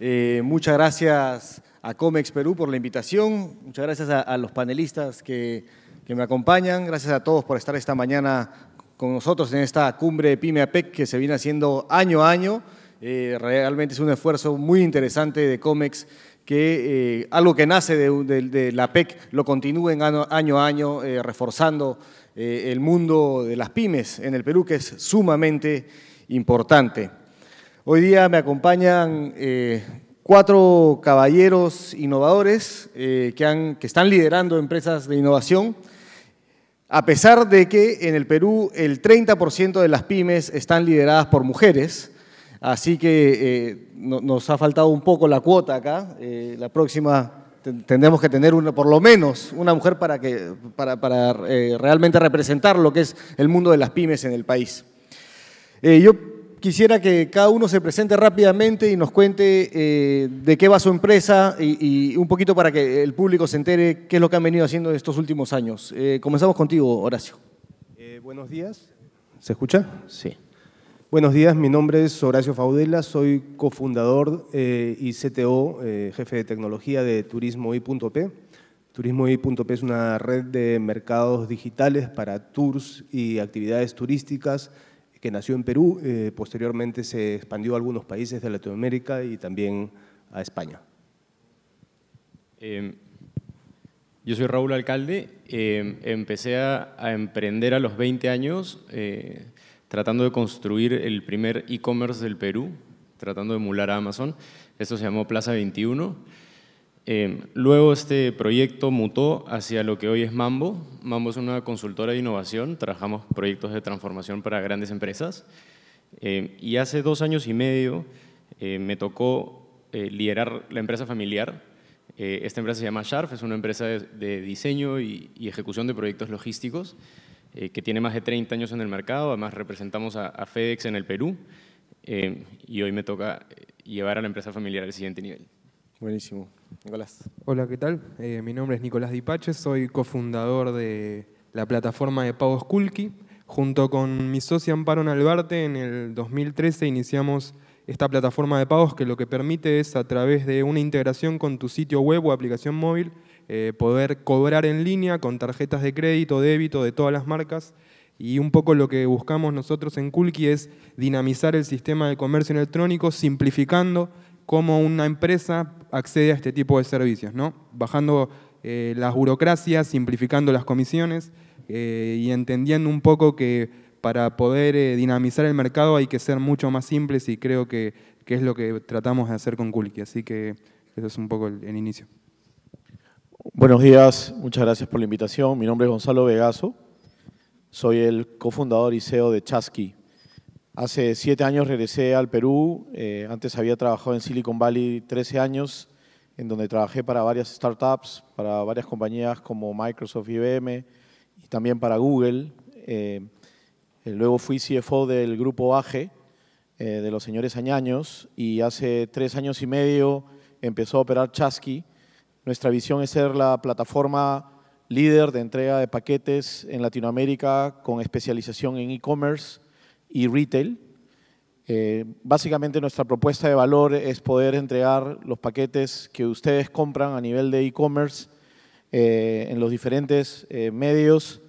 Eh, muchas gracias a Comex Perú por la invitación, muchas gracias a, los panelistas que, me acompañan, gracias a todos por estar esta mañana con nosotros en esta cumbre de PyME-APEC que se viene haciendo año a año. Eh, realmente es un esfuerzo muy interesante de Comex que eh, algo que nace de, la PEC lo continúen año, a año, reforzando el mundo de las pymes en el Perú, que es sumamente importante. Hoy día me acompañan eh, cuatro caballeros innovadores eh, que, están liderando empresas de innovación, a pesar de que en el Perú el 30% de las pymes están lideradas por mujeres, así que eh, nos ha faltado un poco la cuota acá, la próxima tendremos que tener por lo menos una mujer para, realmente representar lo que es el mundo de las pymes en el país. yo quisiera que cada uno se presente rápidamente y nos cuente eh, de qué va su empresa y, un poquito para que el público se entere qué es lo que han venido haciendo estos últimos años. Eh, comenzamos contigo, Horacio. Eh, buenos días. ¿Se escucha? Sí. Buenos días, mi nombre es Horacio Faudela, soy cofundador y CTO, jefe de tecnología de turismoi.p. Turismoi.p es una red de mercados digitales para tours y actividades turísticas que nació en Perú, eh, posteriormente se expandió a algunos países de Latinoamérica y también a España. Em, yo soy Raúl Alcalde, em, empecé a, emprender a los 20 años eh, tratando de construir el primer e-commerce del Perú, tratando de emular a Amazon. Esto se llamó Plaza 21. Em, luego este proyecto mutó hacia lo que hoy es Mambo. Mambo es una consultora de innovación, trabajamos proyectos de transformación para grandes empresas. Em, y hace dos años y medio em, me tocó eh, liderar la empresa familiar. Eh, esta empresa se llama Sharf, es una empresa de, diseño y, ejecución de proyectos logísticos eh, que tiene más de 30 años en el mercado. Además representamos a FedEx en el Perú y hoy me toca llevar a la empresa familiar al siguiente nivel. Buenísimo. Nicolás. Hola, ¿qué tal? Eh, mi nombre es Nicolás Dipache, soy cofundador de la plataforma de pagos Kulki. Junto con mi socio Amparo Albarte, en el 2013 iniciamos esta plataforma de pagos que lo que permite es, a través de una integración con tu sitio web o aplicación móvil, eh, poder cobrar en línea con tarjetas de crédito, débito de todas las marcas. Y un poco lo que buscamos nosotros en Kulki es dinamizar el sistema de comercio electrónico, simplificando cómo una empresa accede a este tipo de servicios, ¿no? bajando eh, las burocracias, simplificando las comisiones eh, y entendiendo un poco que para poder eh, dinamizar el mercado hay que ser mucho más simples y creo que, es lo que tratamos de hacer con Kulki. Así que ese es un poco el, inicio. Buenos días, muchas gracias por la invitación. Mi nombre es Gonzalo Vegaso, soy el cofundador y CEO de Chasky. Hace siete años regresé al Perú, eh, antes había trabajado en Silicon Valley 13 años, en donde trabajé para varias startups, para varias compañías como Microsoft, y IBM y también para Google. Eh, luego fui CFO del grupo AGE, eh, de los señores Añaños, y hace tres años y medio empezó a operar Chasky. Nuestra visión es ser la plataforma líder de entrega de paquetes en Latinoamérica con especialización en e-commerce y retail. Eh, básicamente nuestra propuesta de valor es poder entregar los paquetes que ustedes compran a nivel de e-commerce eh, en los diferentes eh, medios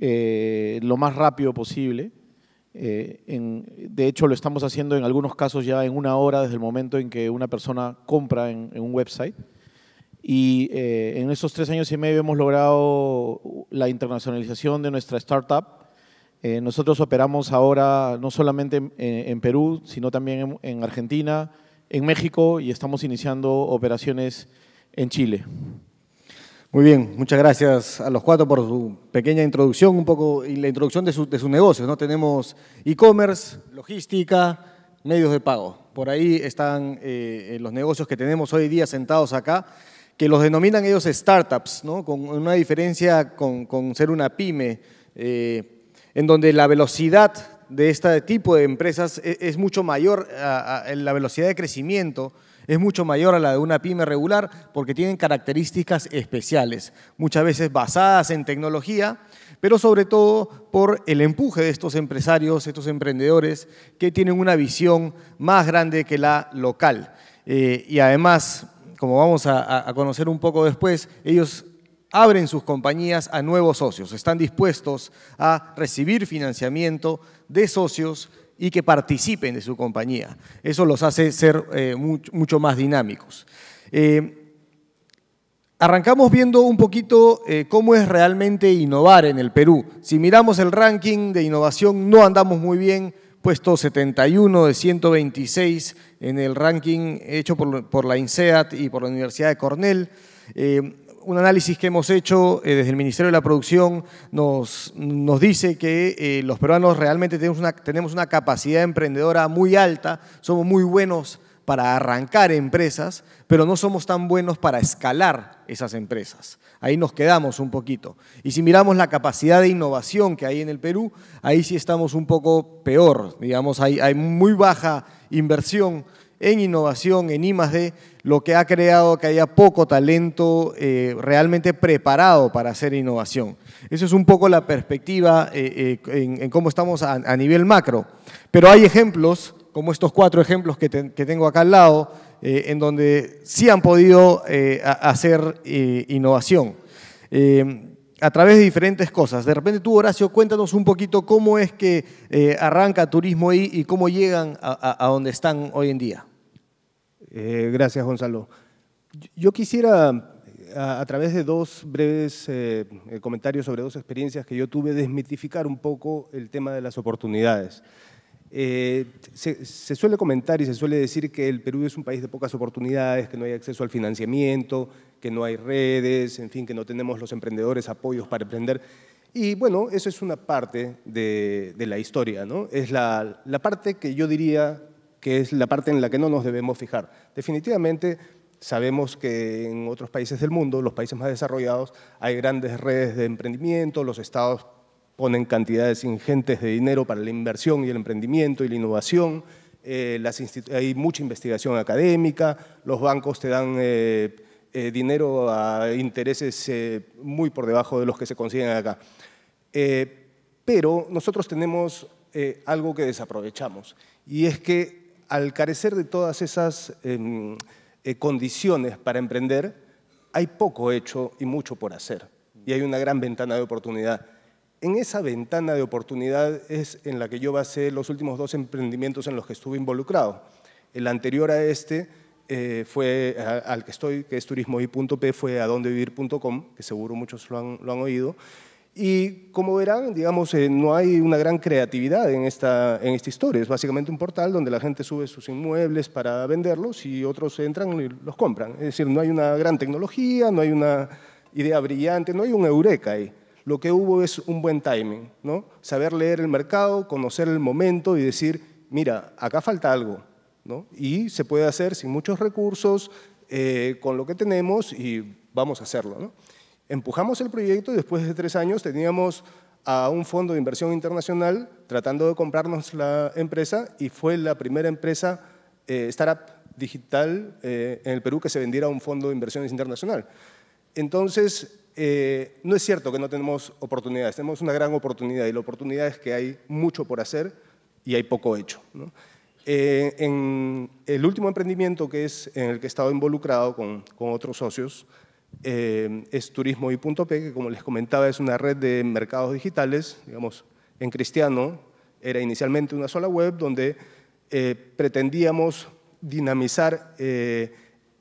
lo más rápido posible. de hecho, lo estamos haciendo en algunos casos ya en una hora desde el momento en que una persona compra en, en un website. Y en esos tres años y medio hemos logrado la internacionalización de nuestra startup eh, nosotros operamos ahora no solamente en, eh, Perú, sino también en, Argentina, en México y estamos iniciando operaciones en Chile. Muy bien, muchas gracias a los cuatro por su pequeña introducción, un poco y la introducción de, sus negocios. ¿no? Tenemos e-commerce, logística, medios de pago. Por ahí están eh, los negocios que tenemos hoy día sentados acá, que los denominan ellos startups, ¿no? con una diferencia con, ser una pyme en donde la velocidad de este tipo de empresas e, es, mucho mayor, la velocidad de crecimiento es mucho mayor a la de una pyme regular porque tienen características especiales, muchas veces basadas en tecnología, pero sobre todo por el empuje de estos empresarios, estos emprendedores que tienen una visión más grande que la local. Eh, y además, como vamos a conocer un poco después, ellos abren sus compañías a nuevos socios, están dispuestos a recibir financiamiento de socios y que participen de su compañía. Eso los hace ser eh, mucho, más dinámicos. Eh, arrancamos viendo un poquito eh, cómo es realmente innovar en el Perú. Si miramos el ranking de innovación, no andamos muy bien, puesto 71 de 126 en el ranking hecho por, la INSEAD y por la Universidad de Cornell un análisis que hemos hecho eh, desde el Ministerio de la Producción nos, dice que eh, los peruanos realmente tenemos una, capacidad emprendedora muy alta, somos muy buenos para arrancar empresas, pero no somos tan buenos para escalar esas empresas. Ahí nos quedamos un poquito. Y si miramos la capacidad de innovación que hay en el Perú, ahí sí estamos un poco peor. Digamos, hay, hay muy baja inversión en innovación, en I+.D., lo que ha creado que haya poco talento eh, realmente preparado para hacer innovación. Eso es un poco la perspectiva eh, eh, en, cómo estamos a, nivel macro. Pero hay ejemplos, como estos cuatro ejemplos que, tengo acá al lado, en donde sí han podido hacer innovación. a través de diferentes cosas. De repente tú, Horacio, cuéntanos un poquito cómo es que arranca Turismo ahí y cómo llegan a donde están hoy en día. Eh, gracias, Gonzalo. Yo quisiera, eh, a, través de dos breves eh, comentarios sobre dos experiencias que yo tuve, desmitificar un poco el tema de las oportunidades. se, suele comentar y se suele decir que el Perú es un país de pocas oportunidades, que no hay acceso al financiamiento, que no hay redes, en fin, que no tenemos los emprendedores apoyos para emprender. Y bueno, eso es una parte de, la historia, ¿no? Es la parte que yo diría que es la parte en la que no nos debemos fijar. Definitivamente sabemos que en otros países del mundo, los países más desarrollados, hay grandes redes de emprendimiento, los estados ponen cantidades ingentes de dinero para la inversión y el emprendimiento y la innovación, eh, hay mucha investigación académica, los bancos te dan eh, eh, dinero a intereses muy por debajo de los que se consiguen acá. pero nosotros tenemos algo que desaprovechamos y es que al carecer de todas esas em, eh, condiciones para emprender, hay poco hecho y mucho por hacer. Y hay una gran ventana de oportunidad. En esa ventana de oportunidad es en la que yo basé los últimos dos emprendimientos en los que estuve involucrado. El anterior a este eh, fue al que estoy, que es turismoy.p, fue adondevivir.com, que seguro muchos lo han oído. Y como verán, digamos, eh, no hay una gran creatividad en esta, en historia. Es básicamente un portal donde la gente sube sus inmuebles para venderlos y otros entran y los compran. Es decir, no hay una gran tecnología, no hay una idea brillante, no hay un eureka ahí. Lo que hubo es un buen timing, ¿no? Saber leer el mercado, conocer el momento y decir, mira, acá falta algo, ¿no? Y se puede hacer sin muchos recursos, eh, con lo que tenemos y vamos a hacerlo, ¿no? Empujamos el proyecto y después de tres años teníamos a un fondo de inversión internacional tratando de comprarnos la empresa y fue la primera empresa eh, startup digital eh, en el Perú que se vendiera a un fondo de inversiones internacional. Entonces, eh, no es cierto que no tenemos oportunidades, tenemos una gran oportunidad y la oportunidad es que hay mucho por hacer y hay poco hecho. en el último emprendimiento que es en el que he estado involucrado con otros socios, eh, es P, que como les comentaba es una red de mercados digitales, digamos, en cristiano era inicialmente una sola web donde eh, pretendíamos dinamizar eh,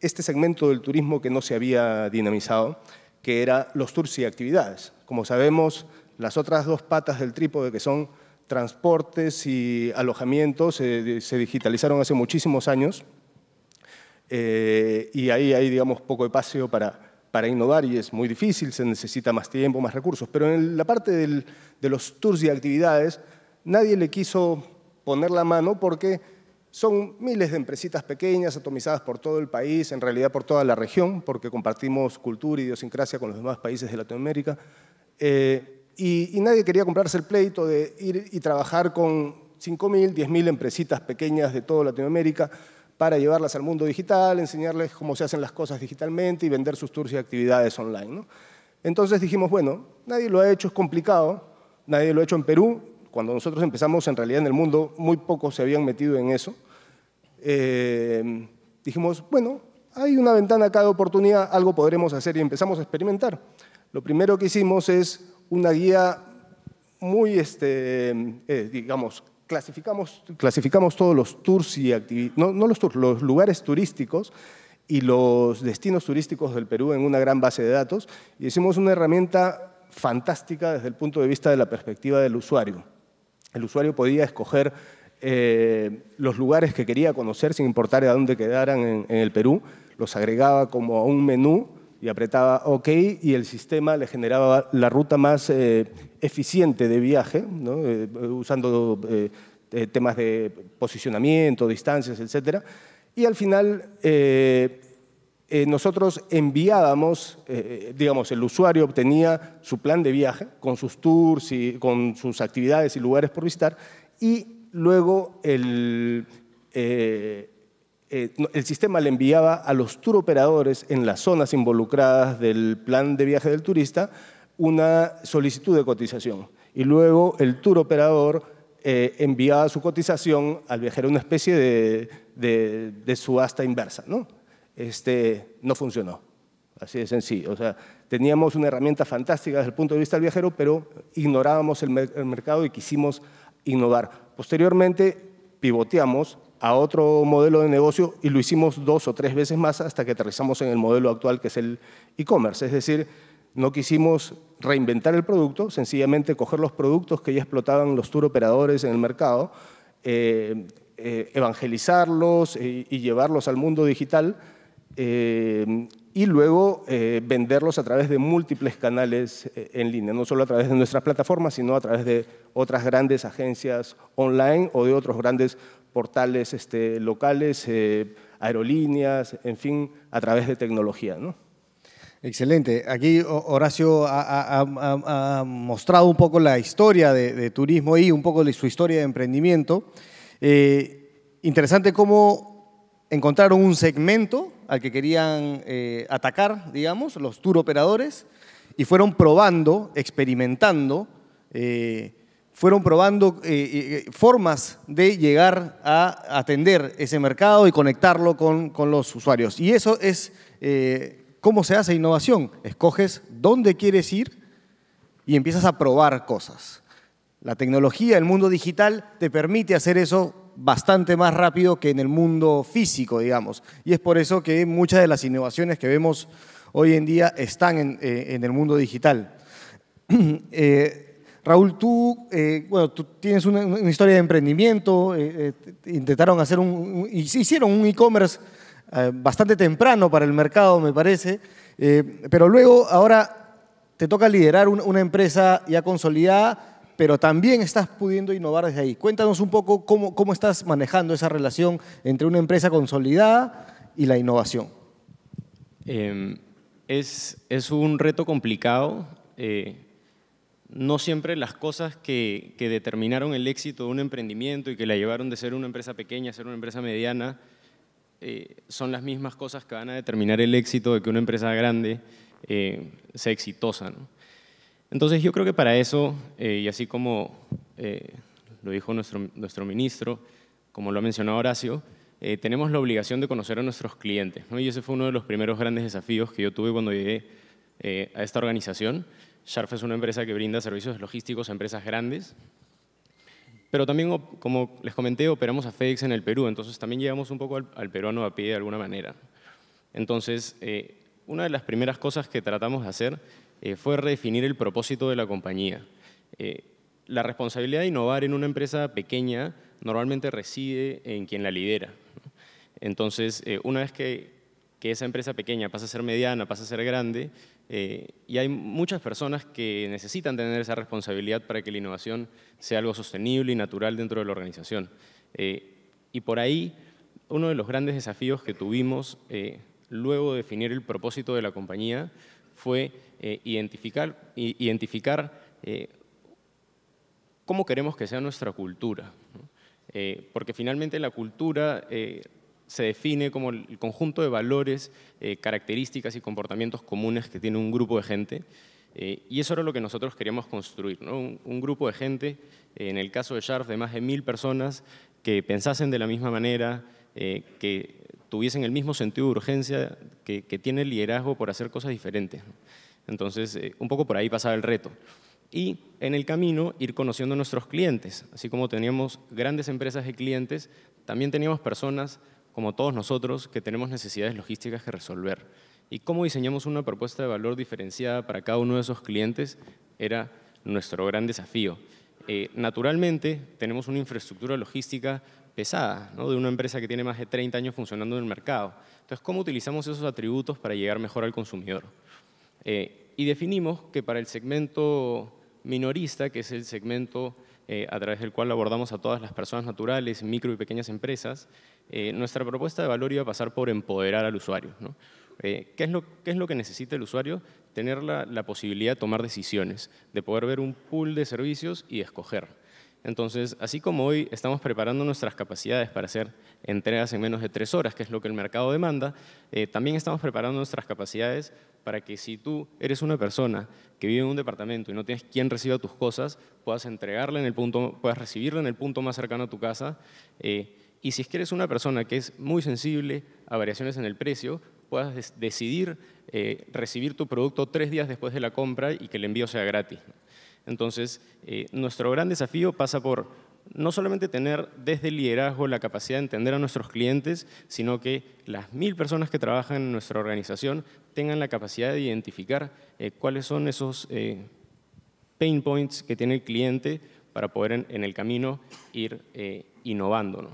este segmento del turismo que no se había dinamizado, que era los tours y actividades. Como sabemos, las otras dos patas del trípode que son transportes y alojamientos eh, se digitalizaron hace muchísimos años y ahí hay, digamos, poco espacio para para innovar y es muy difícil, se necesita más tiempo, más recursos, pero en la parte de los tours y actividades nadie le quiso poner la mano porque son miles de empresitas pequeñas atomizadas por todo el país, en realidad por toda la región, porque compartimos cultura y idiosincrasia con los demás países de Latinoamérica. Eh, y, y, nadie quería comprarse el pleito de ir y trabajar con 5.000, 10.000 empresitas pequeñas de toda Latinoamérica para llevarlas al mundo digital, enseñarles cómo se hacen las cosas digitalmente y vender sus tours y actividades online. Entonces dijimos, bueno, nadie lo ha hecho, es complicado, nadie lo ha hecho en Perú. Cuando nosotros empezamos, en realidad en el mundo muy pocos se habían metido en eso. Eh, dijimos, bueno, hay una ventana acá de oportunidad, algo podremos hacer y empezamos a experimentar. Lo primero que hicimos es una guía muy, este, eh, digamos, clasificamos, clasificamos todos los tours y no, los lugares turísticos y los destinos turísticos del Perú en una gran base de datos y hicimos una herramienta fantástica desde el punto de vista de la perspectiva del usuario. El usuario podía escoger eh, los lugares que quería conocer sin importar a dónde quedaran en el Perú, los agregaba como a un menú y apretaba OK y el sistema le generaba la ruta más eh, eficiente de viaje, eh, usando eh, temas de posicionamiento, distancias, etc. Y al final nosotros enviábamos, digamos, el usuario obtenía su plan de viaje con sus tours y con sus actividades y lugares por visitar y luego el... Eh, el sistema le enviaba a los tour operadores en las zonas involucradas del plan de viaje del turista una solicitud de cotización. Y luego el tour operador eh, enviaba su cotización al viajero, una especie de, subasta inversa. ¿no? Este, no funcionó, así de sencillo. O sea, teníamos una herramienta fantástica desde el punto de vista del viajero, pero ignorábamos el, el mercado y quisimos innovar. Posteriormente pivoteamos a otro modelo de negocio y lo hicimos dos o tres veces más hasta que aterrizamos en el modelo actual que es el e-commerce. Es decir, no quisimos reinventar el producto, sencillamente coger los productos que ya explotaban los tour operadores en el mercado, eh, eh, evangelizarlos eh, y, llevarlos al mundo digital y luego venderlos a través de múltiples canales en línea, no solo a través de nuestras plataformas, sino a través de otras grandes agencias online o de otros grandes portales este, locales, eh, aerolíneas, en fin, a través de tecnología. Excelente. Aquí Horacio ha, mostrado un poco la historia de, turismo y un poco de su historia de emprendimiento. Eh, interesante cómo encontraron un segmento al que querían eh, atacar, digamos, los tour operadores, y fueron probando, experimentando fueron probando eh, eh, eh, formas de llegar a atender ese mercado y conectarlo con, los usuarios. Y eso es cómo se hace innovación. Escoges dónde quieres ir y empiezas a probar cosas. La tecnología, el mundo digital, te permite hacer eso bastante más rápido que en el mundo físico, digamos. Y es por eso que muchas de las innovaciones que vemos hoy en día están en, el mundo digital. Raúl, tú, eh, tú tienes una, historia de emprendimiento, eh, eh, intentaron hacer un, hicieron un e-commerce bastante temprano para el mercado, me parece, pero luego ahora te toca liderar una empresa ya consolidada, pero también estás pudiendo innovar desde ahí. Cuéntanos un poco cómo, estás manejando esa relación entre una empresa consolidada y la innovación. Em, es, es, un reto complicado no siempre las cosas que, determinaron el éxito de un emprendimiento y que la llevaron de ser una empresa pequeña a ser una empresa mediana eh, son las mismas cosas que van a determinar el éxito de que una empresa grande eh, sea exitosa. Entonces yo creo que para eso, eh, y así como lo dijo nuestro, ministro, como lo ha mencionado Horacio, tenemos la obligación de conocer a nuestros clientes. Y ese fue uno de los primeros grandes desafíos que yo tuve cuando llegué a esta organización Sharp es una empresa que brinda servicios logísticos a empresas grandes, pero también, como les comenté, operamos a FedEx en el Perú, entonces también llegamos un poco al, peruano a pie de alguna manera. Entonces, eh, una de las primeras cosas que tratamos de hacer eh, fue redefinir el propósito de la compañía. Eh, la responsabilidad de innovar en una empresa pequeña normalmente reside en quien la lidera. Entonces, una vez que esa empresa pequeña pasa a ser mediana, pasa a ser grande, eh, y hay muchas personas que necesitan tener esa responsabilidad para que la innovación sea algo sostenible y natural dentro de la organización. Eh, y por ahí, uno de los grandes desafíos que tuvimos eh, luego de definir el propósito de la compañía fue identificar, identificar cómo queremos que sea nuestra cultura. porque finalmente la cultura se define como el conjunto de valores, eh, características y comportamientos comunes que tiene un grupo de gente. Eh, y eso era lo que nosotros queríamos construir, un, grupo de gente, eh, en el caso de Sharp, de más de mil personas que pensasen de la misma manera, que tuviesen el mismo sentido de urgencia que, tiene el liderazgo por hacer cosas diferentes. Entonces, un poco por ahí pasaba el reto y en el camino ir conociendo a nuestros clientes. Así como teníamos grandes empresas de clientes, también teníamos personas como todos nosotros, que tenemos necesidades logísticas que resolver. Y cómo diseñamos una propuesta de valor diferenciada para cada uno de esos clientes era nuestro gran desafío. Eh, naturalmente, tenemos una infraestructura logística pesada, de una empresa que tiene más de 30 años funcionando en el mercado. Entonces, ¿cómo utilizamos esos atributos para llegar mejor al consumidor? Eh, y definimos que para el segmento minorista, que es el segmento eh, a través del cual abordamos a todas las personas naturales, micro y pequeñas empresas, eh, nuestra propuesta de valor iba a pasar por empoderar al usuario. Eh, ¿qué, es lo, es lo, que necesita el usuario? Tener la, posibilidad de tomar decisiones, de poder ver un pool de servicios y escoger. Entonces, así como hoy estamos preparando nuestras capacidades para hacer entregas en menos de tres horas, que es lo que el mercado demanda, también estamos preparando nuestras capacidades para que si tú eres una persona que vive en un departamento y no tienes quien reciba tus cosas, puedas entregarla en el punto, puedas recibirla en el punto más cercano a tu casa. Eh, y si es que eres una persona que es muy sensible a variaciones en el precio, puedas decidir eh, recibir tu producto tres días después de la compra y que el envío sea gratis. Entonces, eh, nuestro gran desafío pasa por no solamente tener desde el liderazgo la capacidad de entender a nuestros clientes, sino que las mil personas que trabajan en nuestra organización tengan la capacidad de identificar eh, cuáles son esos eh, pain points que tiene el cliente para poder en, el camino ir eh, innovando.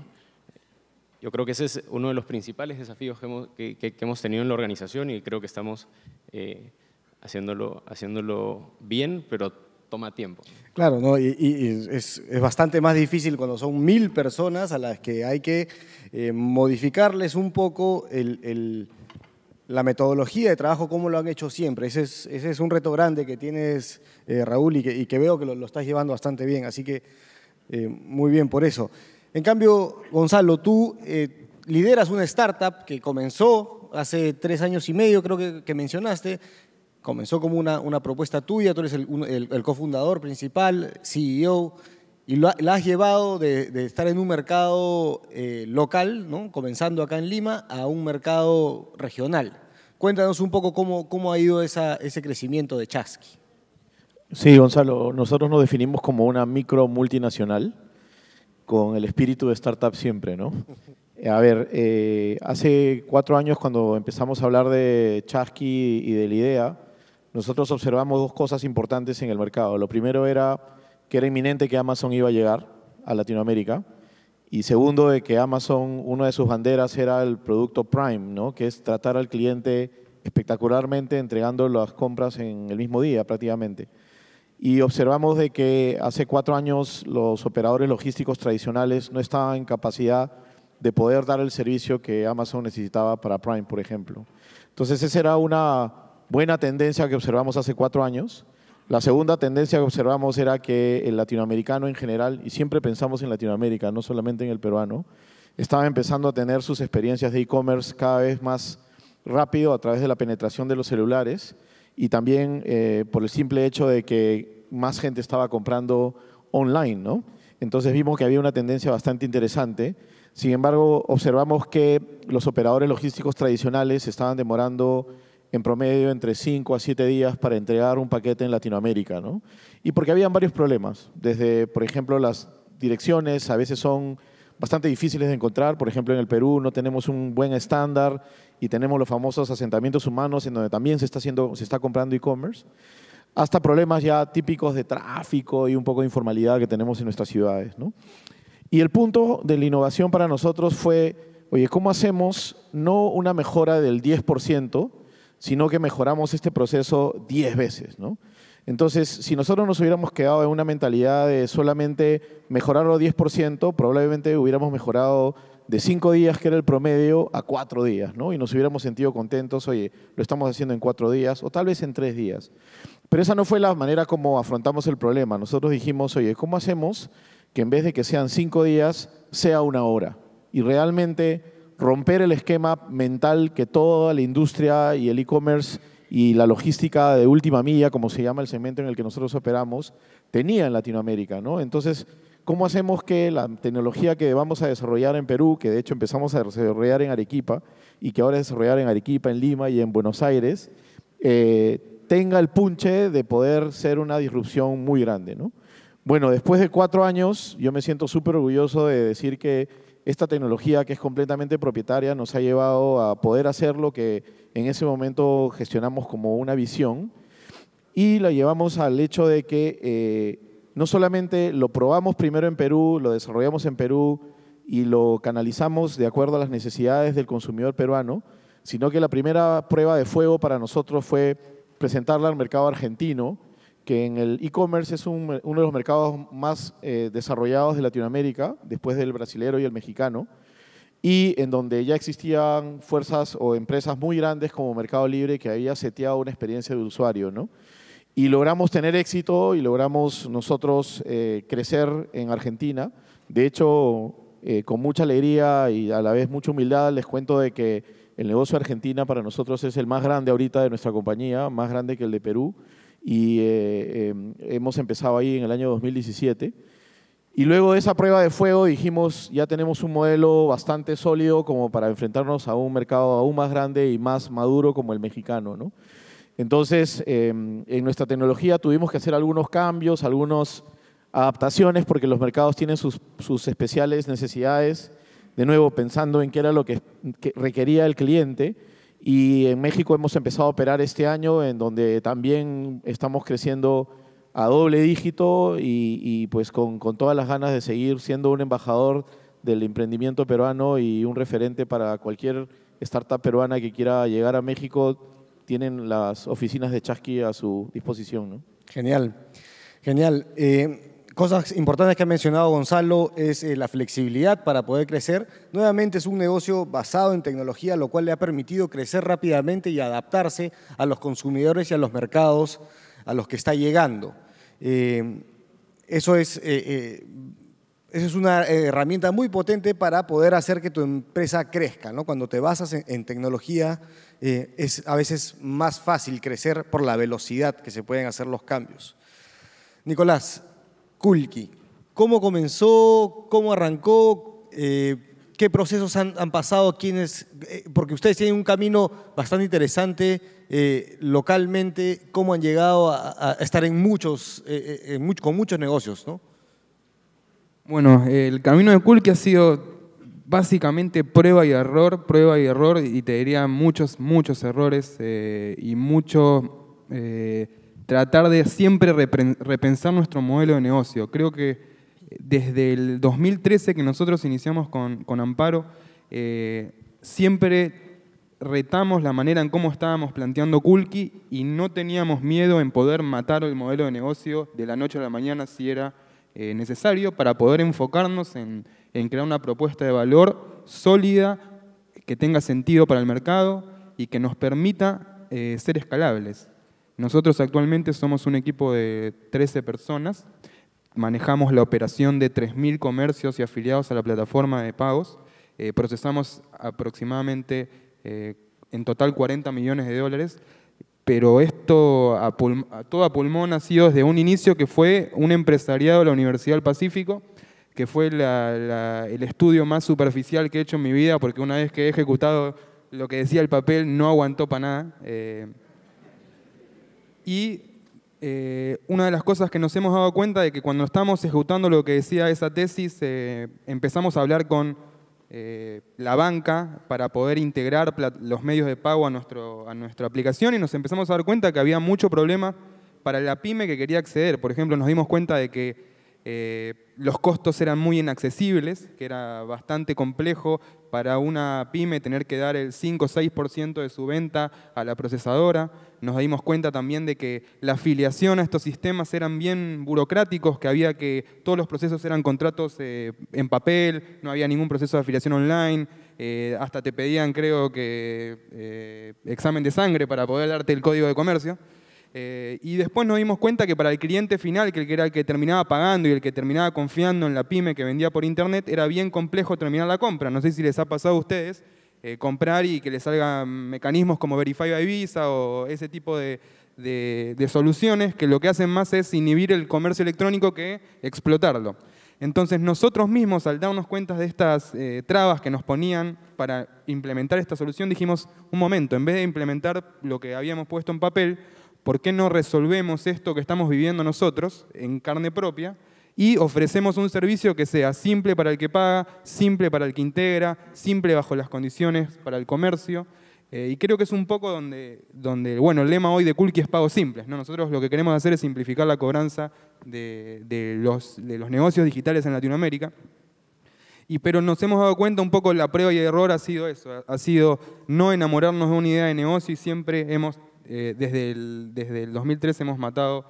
Yo creo que ese es uno de los principales desafíos que hemos, tenido en la organización y creo que estamos haciéndolo, haciéndolo bien, pero toma tiempo. Claro, ¿no? y, es, bastante más difícil cuando son mil personas a las que hay que eh, modificarles un poco la metodología de trabajo como lo han hecho siempre. Ese es, un reto grande que tienes, eh, Raúl, y que, veo que lo, estás llevando bastante bien, así que eh, muy bien por eso. En cambio, Gonzalo, tú lideras una startup que comenzó hace tres años y medio, creo que mencionaste, comenzó como una, propuesta tuya, tú eres el, el, cofundador principal, CEO, y la has llevado de, estar en un mercado eh, local, ¿no? comenzando acá en Lima, a un mercado regional. Cuéntanos un poco cómo, ha ido ese crecimiento de Chasky. Sí, Gonzalo, nosotros nos definimos como una micro multinacional con el espíritu de startup siempre, ¿no? A ver, eh, hace cuatro años cuando empezamos a hablar de Chasky y de la idea, nosotros observamos dos cosas importantes en el mercado. Lo primero era que era inminente que Amazon iba a llegar a Latinoamérica. Y segundo, de que Amazon, una de sus banderas era el producto Prime, ¿no? que es tratar al cliente espectacularmente entregando las compras en el mismo día prácticamente. Y observamos de que hace cuatro años los operadores logísticos tradicionales no estaban en capacidad de poder dar el servicio que Amazon necesitaba para Prime, por ejemplo. Entonces, esa era una buena tendencia que observamos hace cuatro años. La segunda tendencia que observamos era que el latinoamericano en general, y siempre pensamos en Latinoamérica, no solamente en el peruano, estaba empezando a tener sus experiencias de e-commerce cada vez más rápido a través de la penetración de los celulares y también eh, por el simple hecho de que más gente estaba comprando online, ¿no? Entonces vimos que había una tendencia bastante interesante. Sin embargo, observamos que los operadores logísticos tradicionales estaban demorando en promedio entre 5 a 7 días para entregar un paquete en Latinoamérica, ¿no? Y porque habían varios problemas, desde, por ejemplo, las direcciones a veces son bastante difíciles de encontrar, por ejemplo, en el Perú no tenemos un buen estándar y tenemos los famosos asentamientos humanos en donde también se está, haciendo, se está comprando e-commerce, hasta problemas ya típicos de tráfico y un poco de informalidad que tenemos en nuestras ciudades, ¿no? Y el punto de la innovación para nosotros fue, oye, ¿cómo hacemos no una mejora del 10%, sino que mejoramos este proceso 10 veces, ¿no? Entonces, si nosotros nos hubiéramos quedado en una mentalidad de solamente mejorarlo 10%, probablemente hubiéramos mejorado de 5 días, que era el promedio, a 4 días, ¿no? Y nos hubiéramos sentido contentos, oye, lo estamos haciendo en 4 días, o tal vez en 3 días. Pero esa no fue la manera como afrontamos el problema. Nosotros dijimos, oye, ¿cómo hacemos que en vez de que sean 5 días, sea una hora? Y realmente romper el esquema mental que toda la industria y el e-commerce y la logística de última milla, como se llama el segmento en el que nosotros operamos, tenía en Latinoamérica. ¿no? Entonces, ¿cómo hacemos que la tecnología que vamos a desarrollar en Perú, que de hecho empezamos a desarrollar en Arequipa y que ahora es desarrollar en Arequipa, en Lima y en Buenos Aires, eh, tenga el punche de poder ser una disrupción muy grande. ¿no? Bueno, después de cuatro años, yo me siento súper orgulloso de decir que esta tecnología que es completamente propietaria nos ha llevado a poder hacer lo que en ese momento gestionamos como una visión y la llevamos al hecho de que eh, no solamente lo probamos primero en Perú, lo desarrollamos en Perú y lo canalizamos de acuerdo a las necesidades del consumidor peruano, sino que la primera prueba de fuego para nosotros fue presentarla al mercado argentino que en el e-commerce es uno de los mercados más eh, desarrollados de Latinoamérica, después del brasilero y el mexicano, y en donde ya existían fuerzas o empresas muy grandes como Mercado Libre que había seteado una experiencia de usuario, ¿no? Y logramos tener éxito y logramos nosotros eh, crecer en Argentina. De hecho, eh, con mucha alegría y a la vez mucha humildad les cuento de que el negocio de Argentina para nosotros es el más grande ahorita de nuestra compañía, más grande que el de Perú y eh, em, hemos empezado ahí en el año 2017. Y luego de esa prueba de fuego dijimos, ya tenemos un modelo bastante sólido como para enfrentarnos a un mercado aún más grande y más maduro como el mexicano. ¿no? Entonces, em, en nuestra tecnología tuvimos que hacer algunos cambios, algunas adaptaciones, porque los mercados tienen sus, sus especiales necesidades. De nuevo, pensando en qué era lo que requería el cliente y en México hemos empezado a operar este año, en donde también estamos creciendo a doble dígito y, pues con, todas las ganas de seguir siendo un embajador del emprendimiento peruano y un referente para cualquier startup peruana que quiera llegar a México, tienen las oficinas de Chasqui a su disposición. ¿no? Genial, genial. Eh, cosas importantes que ha mencionado Gonzalo es eh, la flexibilidad para poder crecer. Nuevamente es un negocio basado en tecnología, lo cual le ha permitido crecer rápidamente y adaptarse a los consumidores y a los mercados a los que está llegando. Eh, eso es, eh, es una herramienta muy potente para poder hacer que tu empresa crezca. Cuando te basas en tecnología es a veces más fácil crecer por la velocidad que se pueden hacer los cambios. Nicolás, Kulki. ¿Cómo comenzó? ¿Cómo arrancó? Eh, ¿Qué procesos han, pasado? Eh, porque ustedes tienen un camino bastante interesante eh, localmente. ¿Cómo han llegado a, estar en muchos, con muchos negocios? ¿no? Bueno, el camino de Kulki ha sido básicamente prueba y error, prueba y error, y te diría muchos, muchos errores y mucho tratar de siempre repensar nuestro modelo de negocio. Creo que desde el 2013 que nosotros iniciamos con, Amparo, eh, siempre retamos la manera en cómo estábamos planteando Kulki y no teníamos miedo en poder matar el modelo de negocio de la noche a la mañana si era eh, necesario para poder enfocarnos en, crear una propuesta de valor sólida que tenga sentido para el mercado y que nos permita eh, ser escalables. Nosotros actualmente somos un equipo de 13 personas, manejamos la operación de 3.000 comercios y afiliados a la plataforma de pagos, eh, procesamos aproximadamente eh, en total 40 millones de dólares, pero esto a, pulmón, a pulmón ha sido desde un inicio que fue un empresariado de la Universidad del Pacífico, que fue el estudio más superficial que he hecho en mi vida, porque una vez que he ejecutado lo que decía el papel, no aguantó para nada. Eh, y eh, una de las cosas que nos hemos dado cuenta de que cuando estábamos ejecutando lo que decía esa tesis, eh, empezamos a hablar con eh, la banca para poder integrar los medios de pago a, a nuestra aplicación y nos empezamos a dar cuenta que había mucho problema para la pyme que quería acceder. Por ejemplo, nos dimos cuenta de que eh, los costos eran muy inaccesibles, que era bastante complejo para una pyme tener que dar el 5 o 6% de su venta a la procesadora. Nos dimos cuenta también de que la afiliación a estos sistemas eran bien burocráticos, que había que todos los procesos eran contratos eh, en papel, no había ningún proceso de afiliación online, eh, hasta te pedían creo que examen de sangre para poder darte el código de comercio. Eh, y después nos dimos cuenta que para el cliente final, que era el que terminaba pagando y el que terminaba confiando en la pyme que vendía por internet, era bien complejo terminar la compra. No sé si les ha pasado a ustedes eh, comprar y que les salgan mecanismos como Verify by Visa o ese tipo de, soluciones que lo que hacen más es inhibir el comercio electrónico que explotarlo. Entonces nosotros mismos, al darnos cuenta de estas eh, trabas que nos ponían para implementar esta solución, dijimos, un momento, en vez de implementar lo que habíamos puesto en papel, ¿por qué no resolvemos esto que estamos viviendo nosotros en carne propia? Y ofrecemos un servicio que sea simple para el que paga, simple para el que integra, simple bajo las condiciones para el comercio. Eh, y creo que es un poco donde, donde, bueno, el lema hoy de Kulki es pagos simples. ¿no? Nosotros lo que queremos hacer es simplificar la cobranza de, los, de los negocios digitales en Latinoamérica. Y, pero nos hemos dado cuenta un poco la prueba y error ha sido eso, ha sido no enamorarnos de una idea de negocio y siempre hemos eh, desde, el, desde 2003 hemos matado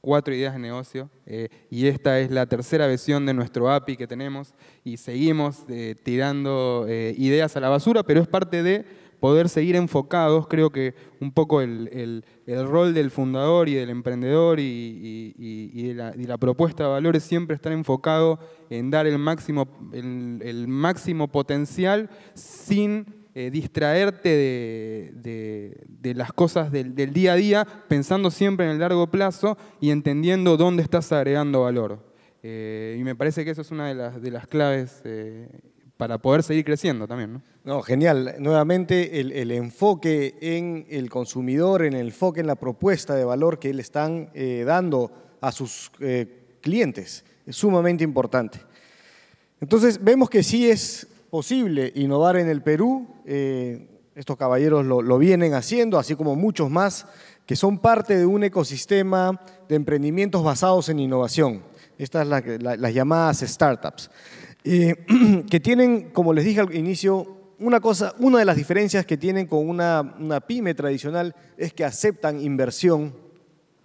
cuatro ideas de negocio eh, y esta es la tercera versión de nuestro API que tenemos y seguimos eh, tirando ideas a la basura, pero es parte de poder seguir enfocados, creo que un poco el, rol del fundador y del emprendedor y, la, propuesta de valores siempre estar enfocado en dar el máximo, el máximo potencial sin eh, distraerte de, las cosas del, día a día, pensando siempre en el largo plazo y entendiendo dónde estás agregando valor. Eh, y me parece que eso es una de las, de las claves eh, para poder seguir creciendo también. No, genial. Nuevamente, el, el, enfoque en el consumidor, en el enfoque en la propuesta de valor que le están dando a sus clientes es sumamente importante. Entonces, vemos que sí es posible innovar en el Perú eh, estos caballeros lo, vienen haciendo, así como muchos más que son parte de un ecosistema de emprendimientos basados en innovación. Estas son las llamadas startups, eh, que tienen, como les dije al inicio, una, cosa, una de las diferencias que tienen con una, pyme tradicional es que aceptan inversión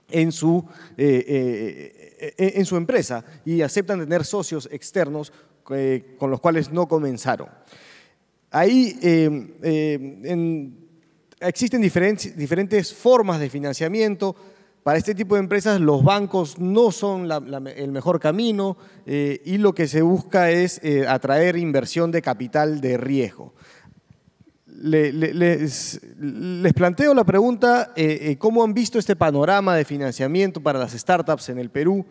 en su eh, empresa y aceptan tener socios externos con los cuales no comenzaron. Ahí eh, eh, existen diferentes, formas de financiamiento. Para este tipo de empresas los bancos no son el mejor camino eh, y lo que se busca es atraer inversión de capital de riesgo. les, planteo la pregunta, ¿cómo han visto este panorama de financiamiento para las startups en el Perú?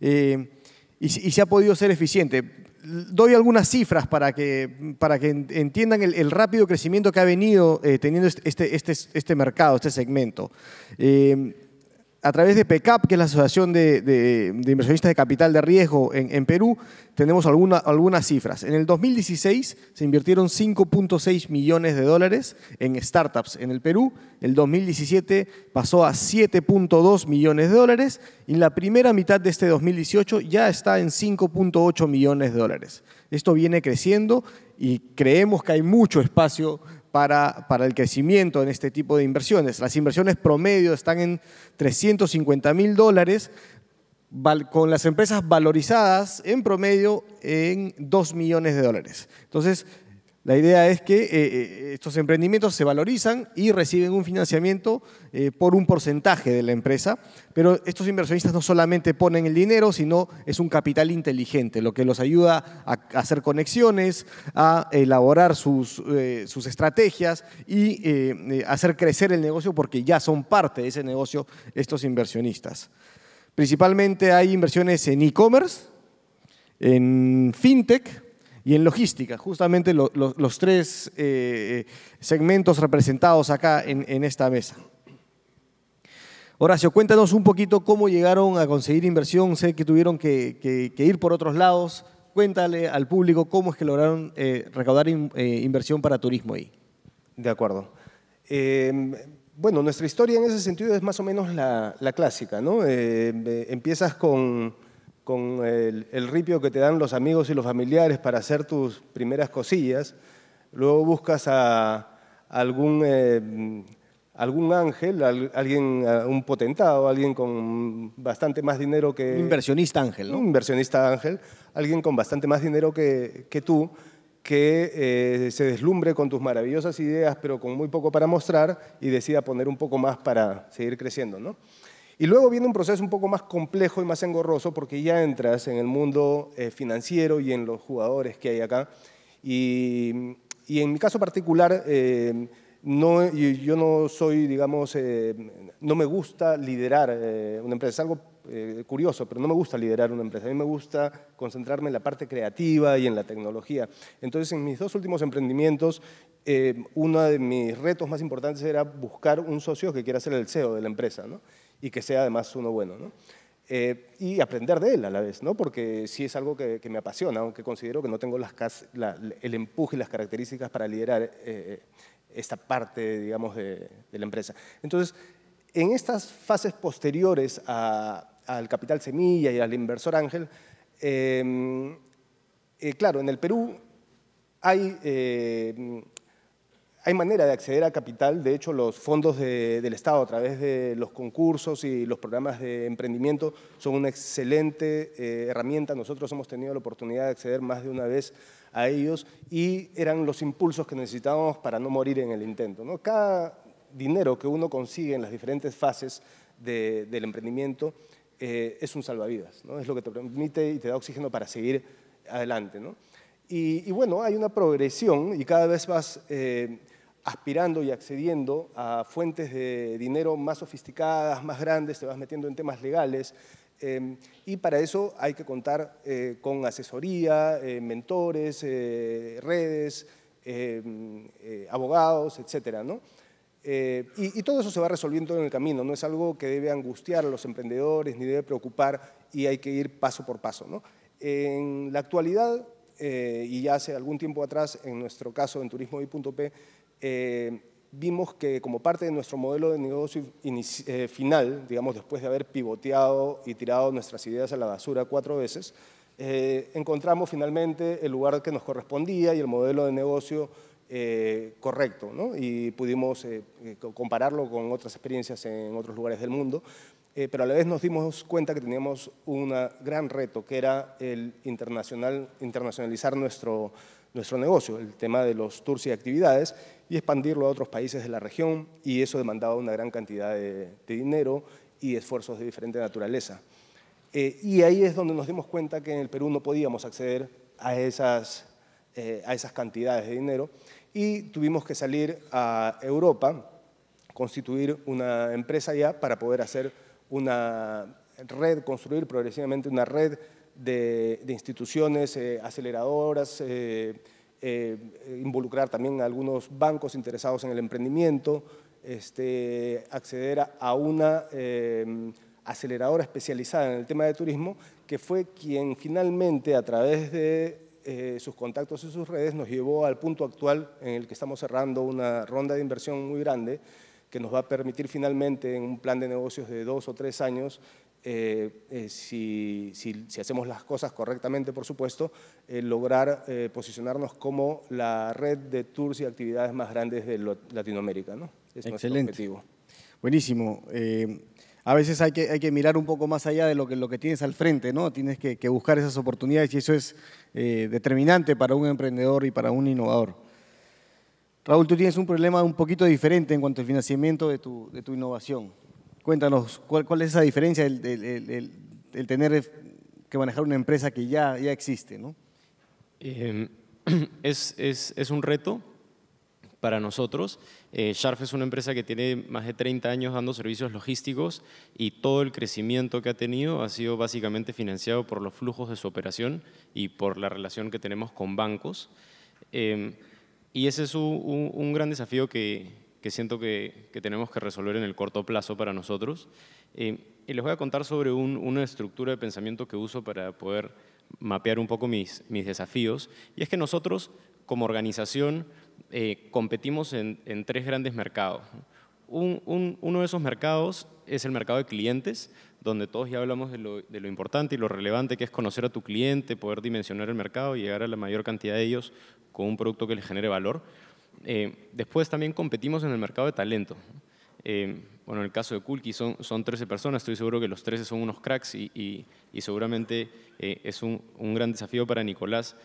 Y, si se ha podido ser eficiente doy algunas cifras para que, para que entiendan el, rápido crecimiento que ha venido eh, teniendo este este, este, este, mercado, este segmento. Eh, a través de PECAP, e que es la Asociación de, Inversionistas de Capital de Riesgo en, Perú, tenemos algunas cifras. En el 2016 se invirtieron 5.6 millones de dólares en startups en el Perú. El 2017 pasó a 7.2 millones de dólares y en la primera mitad de este 2018 ya está en 5.8 millones de dólares. Esto viene creciendo y creemos que hay mucho espacio para, el crecimiento en este tipo de inversiones. Las inversiones promedio están en 350 mil dólares, con las empresas valorizadas en promedio en 2 millones de dólares. Entonces, la idea es que eh, eh, estos emprendimientos se valorizan y reciben un financiamiento eh, por un porcentaje de la empresa, pero estos inversionistas no solamente ponen el dinero, sino es un capital inteligente, lo que los ayuda a hacer conexiones, a elaborar sus, sus estrategias y hacer crecer el negocio porque ya son parte de ese negocio estos inversionistas. Principalmente hay inversiones en e-commerce, en fintech, y en logística, justamente los tres eh, eh, segmentos representados acá en, esta mesa. Horacio, cuéntanos un poquito cómo llegaron a conseguir inversión, sé que tuvieron que, ir por otros lados, cuéntale al público cómo es que lograron eh, recaudar inversión para turismo ahí. De acuerdo. Em, bueno, nuestra historia en ese sentido es más o menos la, clásica, em, empiezas con con el, ripio que te dan los amigos y los familiares para hacer tus primeras cosillas, luego buscas a algún, eh, ángel, alguien, un potentado, alguien con bastante más dinero que... inversionista ángel, ¿no? inversionista ángel, alguien con bastante más dinero que, tú, que eh, se deslumbre con tus maravillosas ideas, pero con muy poco para mostrar y decida poner un poco más para seguir creciendo, ¿no? Y luego viene un proceso un poco más complejo y más engorroso porque ya entras en el mundo eh, financiero y en los jugadores que hay acá. Y, y en mi caso particular, eh, no, yo no soy, digamos, eh, no me gusta liderar una empresa. Es algo curioso, pero no me gusta liderar una empresa. A mí me gusta concentrarme en la parte creativa y en la tecnología. Entonces, en mis dos últimos emprendimientos, uno de mis retos más importantes era buscar un socio que quiera ser el CEO de la empresa. ¿no? y que sea además uno bueno. ¿no? Eh, y aprender de él a la vez, ¿no? porque sí es algo que, me apasiona, aunque considero que no tengo el empuje y las características para liderar eh, eh, esta parte, digamos, de, la empresa. Entonces, en estas fases posteriores al Capital Semilla y al Inversor Ángel, claro, en el Perú hay hay manera de acceder a capital, de hecho los fondos del Estado a través de los concursos y los programas de emprendimiento son una excelente eh, herramienta, nosotros hemos tenido la oportunidad de acceder más de una vez a ellos y eran los impulsos que necesitábamos para no morir en el intento. Cada dinero que uno consigue en las diferentes fases del emprendimiento eh, es un salvavidas, es lo que te permite y te da oxígeno para seguir adelante. Y, bueno, hay una progresión y cada vez más aspirando y accediendo a fuentes de dinero más sofisticadas, más grandes, te vas metiendo en temas legales. Em, y para eso hay que contar eh, con asesoría, eh, mentores, eh, redes, em, abogados, etcétera, y, todo eso se va resolviendo en el camino, no es algo que debe angustiar a los emprendedores ni debe preocupar y hay que ir paso por paso. En la actualidad, y ya hace algún tiempo atrás, en nuestro caso en turismo.p, eh, vimos que como parte de nuestro modelo de negocio eh, final, digamos, después de haber pivoteado y tirado nuestras ideas a la basura cuatro veces, eh, encontramos finalmente el lugar que nos correspondía y el modelo de negocio correcto, ¿no? y pudimos compararlo con otras experiencias en otros lugares del mundo, pero a la vez nos dimos cuenta que teníamos un gran reto, que era el internacional, internacionalizar nuestro, nuestro negocio, el tema de los tours y actividades, y expandirlo a otros países de la región y eso demandaba una gran cantidad de, dinero y esfuerzos de diferente naturaleza. Eh, y ahí es donde nos dimos cuenta que en el Perú no podíamos acceder a esas, eh, a esas cantidades de dinero y tuvimos que salir a Europa, constituir una empresa ya para poder hacer una red, construir progresivamente una red de, instituciones eh, aceleradoras, eh, involucrar también a algunos bancos interesados en el emprendimiento, este, acceder a una eh, aceleradora especializada en el tema de turismo, que fue quien finalmente a través de eh, sus contactos y sus redes nos llevó al punto actual en el que estamos cerrando una ronda de inversión muy grande que nos va a permitir finalmente en un plan de negocios de dos o tres años eh, eh, si, hacemos las cosas correctamente, por supuesto, eh, lograr posicionarnos como la red de tours y actividades más grandes de Latinoamérica. ¿no? Es Excelente. nuestro objetivo. Buenísimo. a veces hay que, mirar un poco más allá de lo que, tienes al frente, ¿no? Tienes que, buscar esas oportunidades y eso es determinante para un emprendedor y para un innovador. Raúl, tú tienes un problema un poquito diferente en cuanto al financiamiento de tu innovación. Cuéntanos, ¿cuál, cuál es esa diferencia del tener que manejar una empresa que ya, ya existe? ¿no? Em, es, un reto para nosotros. Eh, es una empresa que tiene más de 30 años dando servicios logísticos y todo el crecimiento que ha tenido ha sido básicamente financiado por los flujos de su operación y por la relación que tenemos con bancos. Em, y ese es un gran desafío que, que siento que, tenemos que resolver en el corto plazo para nosotros. Eh, y les voy a contar sobre una estructura de pensamiento que uso para poder mapear un poco mis, mis desafíos. Y es que nosotros, como organización, eh, competimos en, tres grandes mercados. uno de esos mercados es el mercado de clientes, donde todos ya hablamos de lo importante y lo relevante que es conocer a tu cliente, poder dimensionar el mercado y llegar a la mayor cantidad de ellos con un producto que les genere valor. Eh, después también competimos en el mercado de talento. Eh, bueno, en el caso de Kulki son, son 13 personas, estoy seguro que los 13 son unos cracks y, seguramente eh, es un, gran desafío para Nicolás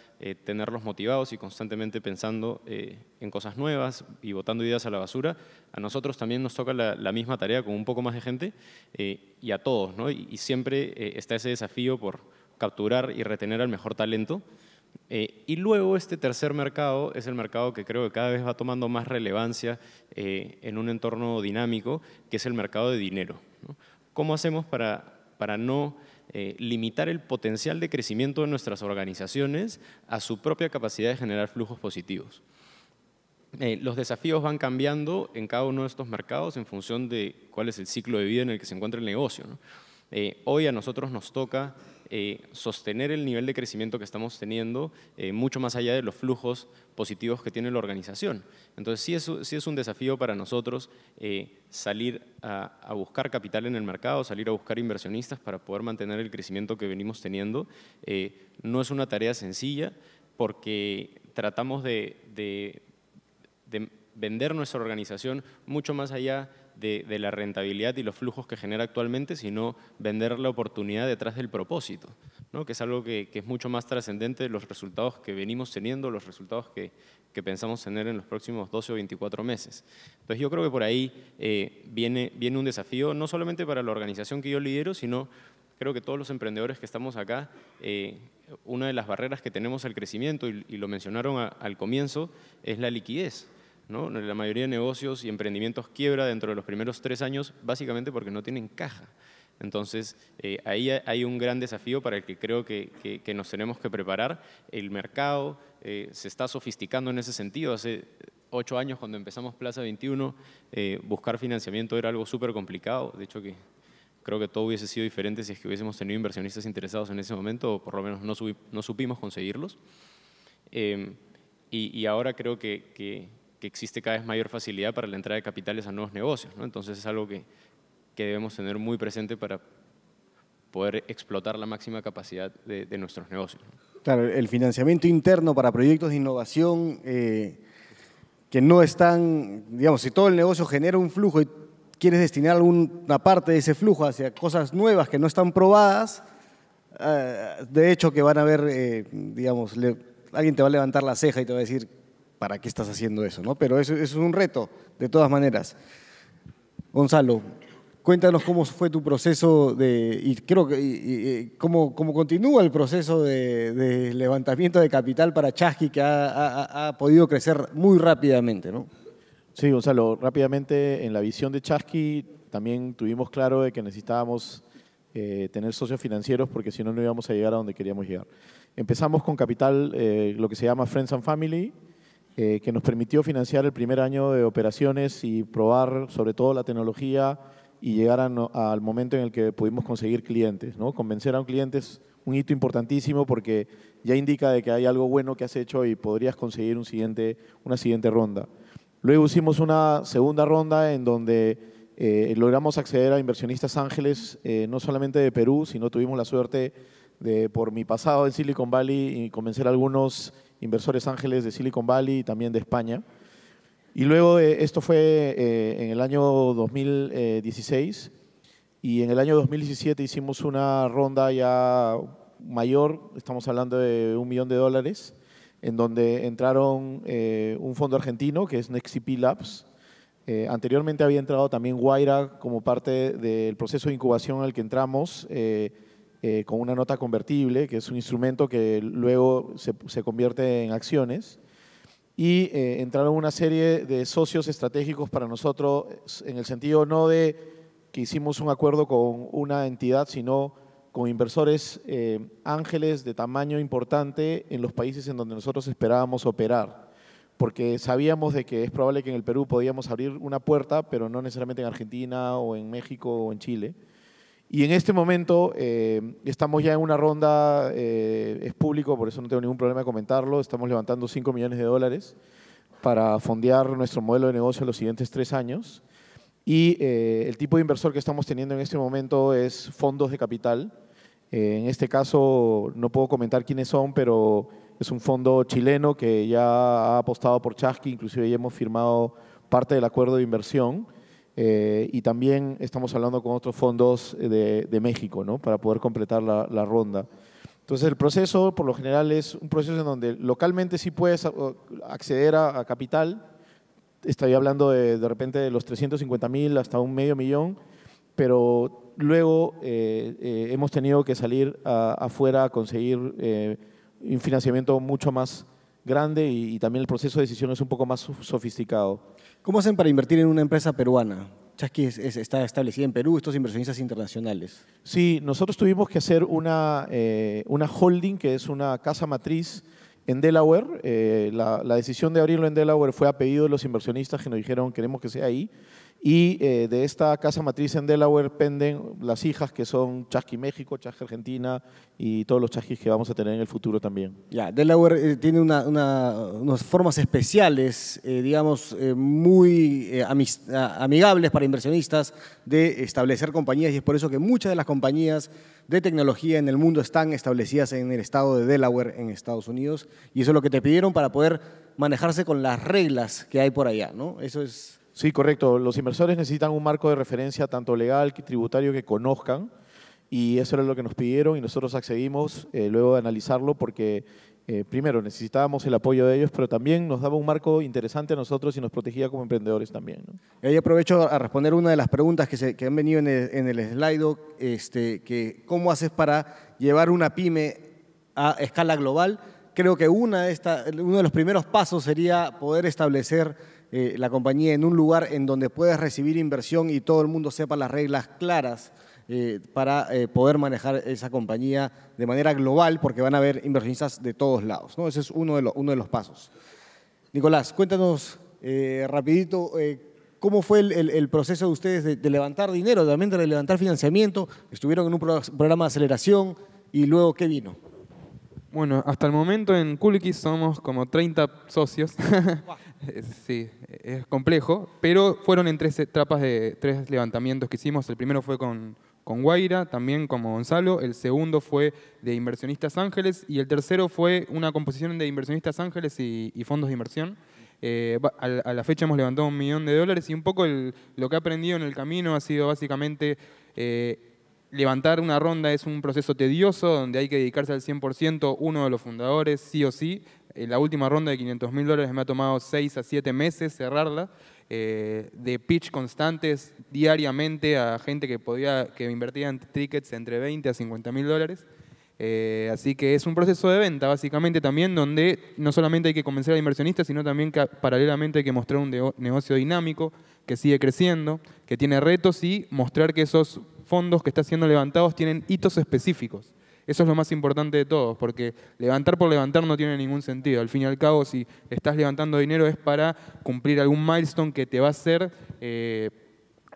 tenerlos motivados y constantemente pensando en cosas nuevas y botando ideas a la basura. A nosotros también nos toca la, misma tarea con un poco más de gente y a todos, ¿no? y siempre está ese desafío por capturar y retener al mejor talento. Eh, y luego este tercer mercado es el mercado que creo que cada vez va tomando más relevancia eh, en un entorno dinámico, que es el mercado de dinero. ¿Cómo hacemos para, no eh, limitar el potencial de crecimiento de nuestras organizaciones a su propia capacidad de generar flujos positivos? los desafíos van cambiando en cada uno de estos mercados en función de cuál es el ciclo de vida en el que se encuentra el negocio. hoy a nosotros nos toca eh, sostener el nivel de crecimiento que estamos teniendo eh, mucho más allá de los flujos positivos que tiene la organización. Entonces sí es, un desafío para nosotros eh, salir a, buscar capital en el mercado, salir a buscar inversionistas para poder mantener el crecimiento que venimos teniendo. no es una tarea sencilla porque tratamos de, vender nuestra organización mucho más allá de, la rentabilidad y los flujos que genera actualmente, sino vender la oportunidad detrás del propósito, ¿no? que es algo que, es mucho más trascendente de los resultados que venimos teniendo, los resultados que, pensamos tener en los próximos 12 o 24 meses. Entonces yo creo que por ahí eh, viene, un desafío, no solamente para la organización que yo lidero, sino creo que todos los emprendedores que estamos acá, eh, una de las barreras que tenemos al crecimiento, y, lo mencionaron al comienzo, es la liquidez. La mayoría de negocios y emprendimientos quiebra dentro de los primeros tres años básicamente porque no tienen caja. Entonces, eh, ahí hay un gran desafío para el que creo que, nos tenemos que preparar. El mercado eh, se está sofisticando en ese sentido. Hace ocho años, cuando empezamos Plaza 21, eh, buscar financiamiento era algo súper complicado. De hecho, que creo que todo hubiese sido diferente si es que hubiésemos tenido inversionistas interesados en ese momento, o por lo menos no, no supimos conseguirlos. Y, ahora creo que existe cada vez mayor facilidad para la entrada de capitales a nuevos negocios. Entonces es algo que, debemos tener muy presente para poder explotar la máxima capacidad de, nuestros negocios. Claro, el financiamiento interno para proyectos de innovación eh, que no están, digamos, si todo el negocio genera un flujo y quieres destinar alguna parte de ese flujo hacia cosas nuevas que no están probadas, eh, de hecho que van a ver, eh, digamos, alguien te va a levantar la ceja y te va a decir, para qué estás haciendo eso, ¿no? Pero eso, es un reto, de todas maneras. Gonzalo, cuéntanos cómo fue tu proceso de, y creo que cómo, cómo, continúa el proceso de, levantamiento de capital para Chasky, que ha, ha, podido crecer muy rápidamente, ¿no? Sí, Gonzalo, rápidamente en la visión de Chasky también tuvimos claro de que necesitábamos eh, tener socios financieros porque si no, no íbamos a llegar a donde queríamos llegar. Empezamos con capital, eh, lo que se llama Friends and Family, eh, que nos permitió financiar el primer año de operaciones y probar sobre todo la tecnología y llegar al momento en el que pudimos conseguir clientes. ¿no? Convencer a un cliente es un hito importantísimo porque ya indica de que hay algo bueno que has hecho y podrías conseguir una siguiente ronda. Luego hicimos una segunda ronda en donde eh, logramos acceder a inversionistas ángeles, eh, no solamente de Perú, sino tuvimos la suerte de, por mi pasado en Silicon Valley, y convencer a algunos inversores ángeles de Silicon Valley y también de España. Y luego eh, esto fue eh, en el año 2016 y en el año 2017 hicimos una ronda ya mayor, estamos hablando de un millón de dólares, en donde entraron eh, un fondo argentino que es NextCP Labs. anteriormente había entrado también Guaira como parte del proceso de incubación al que entramos eh, con una nota convertible, que es un instrumento que luego se, se convierte en acciones. Y eh, entraron una serie de socios estratégicos para nosotros, en el sentido no de que hicimos un acuerdo con una entidad, sino con inversores eh, ángeles de tamaño importante en los países en donde nosotros esperábamos operar, porque sabíamos de que es probable que en el Perú podíamos abrir una puerta, pero no necesariamente en Argentina o en México o en Chile. Y en este momento eh, estamos ya en una ronda, eh, es público, por eso no tengo ningún problema de comentarlo, estamos levantando 5 millones de dólares para fondear nuestro modelo de negocio en los siguientes tres años. Y eh, el tipo de inversor que estamos teniendo en este momento es fondos de capital. en este caso no puedo comentar quiénes son, pero es un fondo chileno que ya ha apostado por Chaski inclusive ya hemos firmado parte del acuerdo de inversión. Eh, y también estamos hablando con otros fondos eh, de, México, ¿no? Para poder completar la, ronda. Entonces, el proceso, por lo general, es un proceso en donde localmente sí puedes eh, acceder a, capital. Estaría hablando de, repente de los 350 mil hasta un medio millón, pero luego hemos tenido que salir afuera a conseguir un financiamiento mucho más grande y, también el proceso de decisión es un poco más sofisticado. ¿Cómo hacen para invertir en una empresa peruana? Chasqui está establecida en Perú, estos inversionistas internacionales. Sí, nosotros tuvimos que hacer una, eh, una holding, que es una casa matriz en Delaware. Eh, la, la, decisión de abrirlo en Delaware fue a pedido de los inversionistas que nos dijeron queremos que sea ahí. Y eh, de esta casa matriz en Delaware penden las hijas que son Chasqui México, Chasqui Argentina y todos los chasquis que vamos a tener en el futuro también. Ya, Delaware eh, tiene unas formas especiales, eh, digamos, muy amigables para inversionistas de establecer compañías y es por eso que muchas de las compañías de tecnología en el mundo están establecidas en el estado de Delaware, en Estados Unidos, y eso es lo que te pidieron para poder manejarse con las reglas que hay por allá, ¿no? Eso es... Sí, correcto. Los inversores necesitan un marco de referencia tanto legal que tributario que conozcan y eso era lo que nos pidieron y nosotros accedimos eh, luego de analizarlo porque eh, primero necesitábamos el apoyo de ellos, pero también nos daba un marco interesante a nosotros y nos protegía como emprendedores también. Y ahí aprovecho a responder una de las preguntas que, se, que han venido en el, en slide, este, que cómo haces para llevar una pyme a escala global. Creo que una de uno de los primeros pasos sería poder establecer eh, la compañía en un lugar en donde puedas recibir inversión y todo el mundo sepa las reglas claras eh, para eh, poder manejar esa compañía de manera global, porque van a haber inversionistas de todos lados. ¿no? Ese es uno de, uno de los pasos. Nicolás, cuéntanos rapidito cómo fue el, proceso de ustedes de, levantar dinero, también de levantar financiamiento. Estuvieron en un programa de aceleración y luego qué vino. Bueno, hasta el momento en Kulki somos como 30 socios. sí, es complejo, pero fueron en tres etapas de tres levantamientos que hicimos. El primero fue con, con Guaira, también como Gonzalo. El segundo fue de Inversionistas Ángeles y el tercero fue una composición de Inversionistas Ángeles y, fondos de inversión. Eh, a, la fecha hemos levantado un millón de dólares y un poco lo que he aprendido en el camino ha sido básicamente eh, levantar una ronda es un proceso tedioso donde hay que dedicarse al 100%, uno de los fundadores, sí o sí. Eh, la última ronda de 500 mil dólares me ha tomado 6 a 7 meses cerrarla, eh, de pitch constantes diariamente a gente que, podía, que invertía en tickets entre 20 a 50 mil dólares. Eh, así que es un proceso de venta, básicamente, también donde no solamente hay que convencer al inversionista, sino también que paralelamente hay que mostrar un negocio dinámico, que sigue creciendo, que tiene retos y mostrar que esos fondos que está siendo levantados tienen hitos específicos. Eso es lo más importante de todos, porque levantar por levantar no tiene ningún sentido. Al fin y al cabo, si estás levantando dinero es para cumplir algún milestone que te va a hacer eh,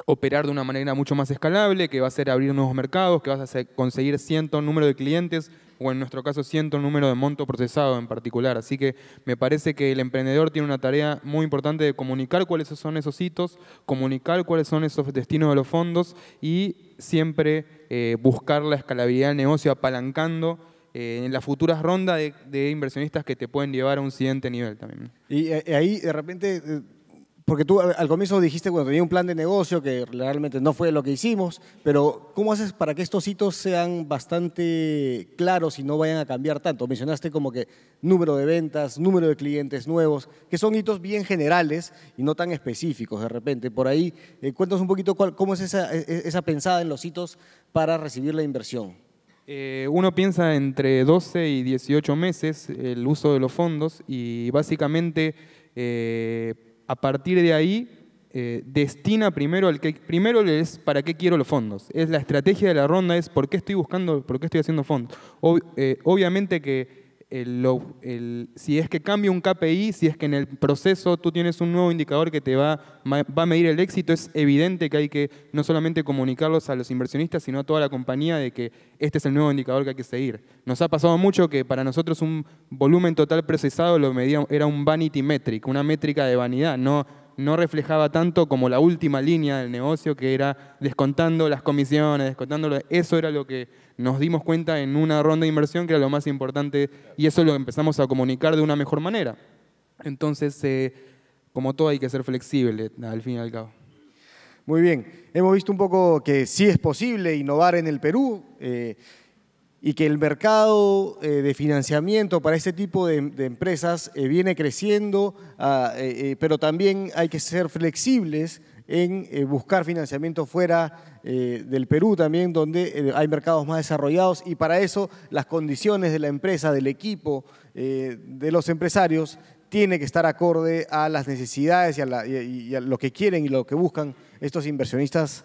operar de una manera mucho más escalable, que va a ser abrir nuevos mercados, que vas a conseguir ciento número de clientes o en nuestro caso cierto número de monto procesado en particular. Así que me parece que el emprendedor tiene una tarea muy importante de comunicar cuáles son esos hitos, comunicar cuáles son esos destinos de los fondos y siempre eh, buscar la escalabilidad del negocio apalancando eh, en las futuras rondas de, de, inversionistas que te pueden llevar a un siguiente nivel también. Y eh, ahí de repente porque tú al comienzo dijiste, bueno, tenía un plan de negocio que realmente no fue lo que hicimos, pero ¿cómo haces para que estos hitos sean bastante claros y no vayan a cambiar tanto? Mencionaste como que número de ventas, número de clientes nuevos, que son hitos bien generales y no tan específicos de repente. Por ahí, eh, cuéntanos un poquito cómo es e, e, esa, pensada en los hitos para recibir la inversión. Eh, uno piensa entre 12 y 18 meses el uso de los fondos y básicamente... Eh, a partir de ahí eh, destina primero al que primero es para qué quiero los fondos. Es la estrategia de la ronda es por qué estoy buscando, por qué estoy haciendo fondos. Eh, obviamente que si es que cambia un KPI, si es que en el proceso tú tienes un nuevo indicador que te va, va a medir el éxito, es evidente que hay que no solamente comunicarlos a los inversionistas, sino a toda la compañía de que este es el nuevo indicador que hay que seguir. Nos ha pasado mucho que para nosotros un volumen total procesado lo medía, era un vanity metric, una métrica de vanidad, no no reflejaba tanto como la última línea del negocio, que era descontando las comisiones, descontando... Eso era lo que nos dimos cuenta en una ronda de inversión, que era lo más importante, y eso lo empezamos a comunicar de una mejor manera. Entonces, eh, como todo, hay que ser flexible, al fin y al cabo. Muy bien, hemos visto un poco que sí es posible innovar en el Perú. Eh, y que el mercado eh, de financiamiento para este tipo de, empresas eh, viene creciendo, ah, eh, pero también hay que ser flexibles en buscar financiamiento fuera del Perú también, donde hay mercados más desarrollados y para eso las condiciones de la empresa, del equipo, de los empresarios, tiene que estar acorde a las necesidades y a lo que quieren y lo que buscan estos inversionistas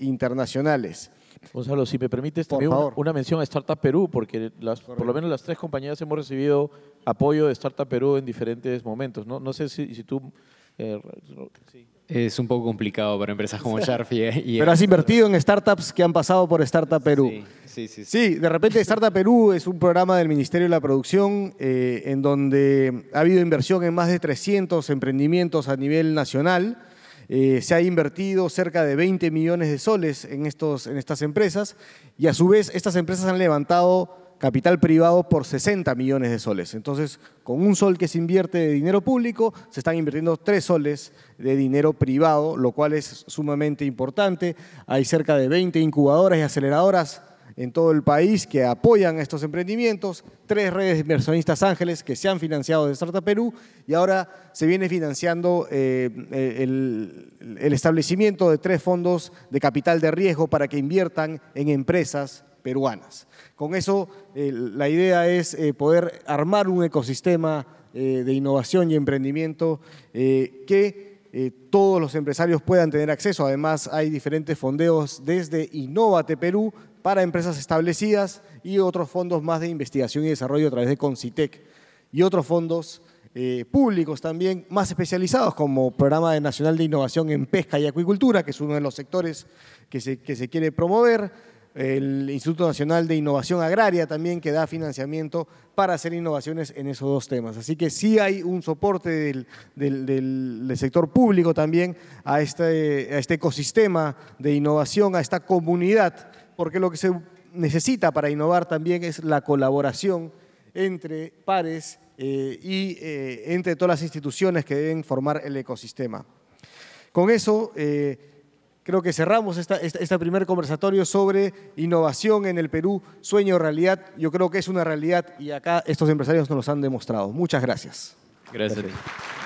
internacionales. Gonzalo, si me permites también una mención a Startup Perú, porque por lo menos las tres compañías hemos recibido apoyo de Startup Perú en diferentes momentos. No, no sé si, si tú... Eh, es un poco complicado para empresas como Sharf. ¿eh? Pero has invertido en startups que han pasado por Startup Perú. Sí, sí, sí. de repente Startup Perú es un programa del Ministerio de la Producción eh, en donde ha habido inversión en más de 300 emprendimientos a nivel nacional eh, se ha invertido cerca de 20 millones de soles en, estos, en estas empresas y a su vez estas empresas han levantado capital privado por 60 millones de soles. Entonces, con un sol que se invierte de dinero público, se están invirtiendo tres soles de dinero privado, lo cual es sumamente importante. Hay cerca de 20 incubadoras y aceleradoras en todo el país que apoyan estos emprendimientos, tres redes de inversionistas ángeles que se han financiado de Startup Perú y ahora se viene financiando eh, eh, el, establecimiento de tres fondos de capital de riesgo para que inviertan en empresas peruanas. Con eso, eh, la idea es poder armar un ecosistema de innovación y emprendimiento que todos los empresarios puedan tener acceso. Además, hay diferentes fondeos desde Innovate Perú para empresas establecidas y otros fondos más de investigación y desarrollo a través de Concitec y otros fondos eh, públicos también más especializados como Programa Nacional de Innovación en Pesca y Acuicultura, que es uno de los sectores que se, que se quiere promover, el Instituto Nacional de Innovación Agraria también que da financiamiento para hacer innovaciones en esos dos temas. Así que sí hay un soporte del, sector público también a este, a este ecosistema de innovación, a esta comunidad porque lo que se necesita para innovar también es la colaboración entre pares eh, y eh, entre todas las instituciones que deben formar el ecosistema. Con eso, eh, creo que cerramos esta, este primer conversatorio sobre innovación en el Perú, sueño, realidad. Yo creo que es una realidad y acá estos empresarios nos lo han demostrado. Muchas Gracias. gracias.